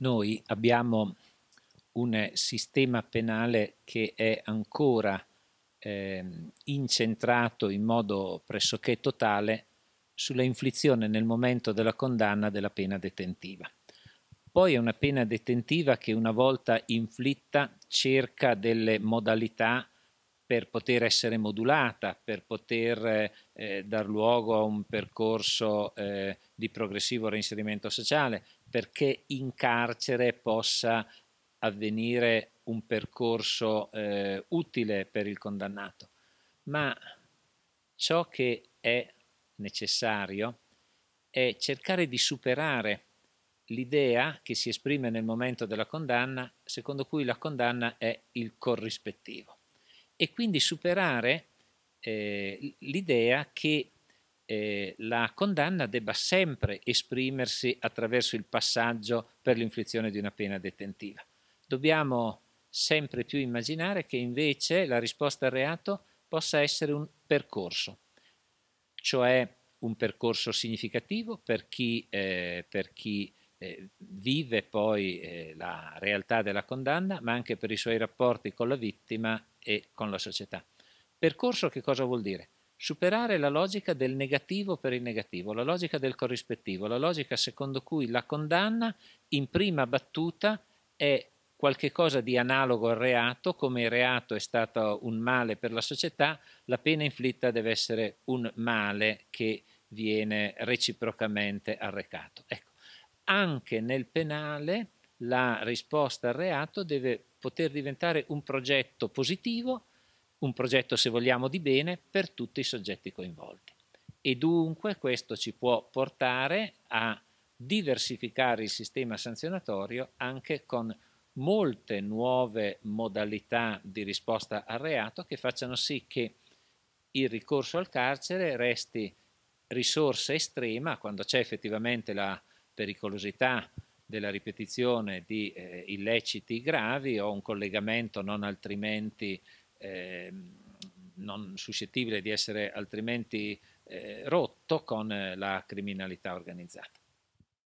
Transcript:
noi abbiamo un sistema penale che è ancora eh, incentrato in modo pressoché totale sulla inflizione nel momento della condanna della pena detentiva. Poi è una pena detentiva che una volta inflitta cerca delle modalità per poter essere modulata, per poter eh, dar luogo a un percorso eh, di progressivo reinserimento sociale, perché in carcere possa avvenire un percorso eh, utile per il condannato. Ma ciò che è necessario è cercare di superare l'idea che si esprime nel momento della condanna, secondo cui la condanna è il corrispettivo e quindi superare eh, l'idea che eh, la condanna debba sempre esprimersi attraverso il passaggio per l'inflizione di una pena detentiva. Dobbiamo sempre più immaginare che invece la risposta al reato possa essere un percorso, cioè un percorso significativo per chi, eh, per chi eh, vive poi eh, la realtà della condanna, ma anche per i suoi rapporti con la vittima e con la società. Percorso che cosa vuol dire? Superare la logica del negativo per il negativo, la logica del corrispettivo, la logica secondo cui la condanna in prima battuta è qualcosa di analogo al reato, come il reato è stato un male per la società, la pena inflitta deve essere un male che viene reciprocamente arrecato. Ecco anche nel penale la risposta al reato deve poter diventare un progetto positivo, un progetto se vogliamo di bene per tutti i soggetti coinvolti. E dunque questo ci può portare a diversificare il sistema sanzionatorio anche con molte nuove modalità di risposta al reato che facciano sì che il ricorso al carcere resti risorsa estrema quando c'è effettivamente la pericolosità della ripetizione di eh, illeciti gravi o un collegamento non altrimenti eh, non suscettibile di essere altrimenti eh, rotto con la criminalità organizzata.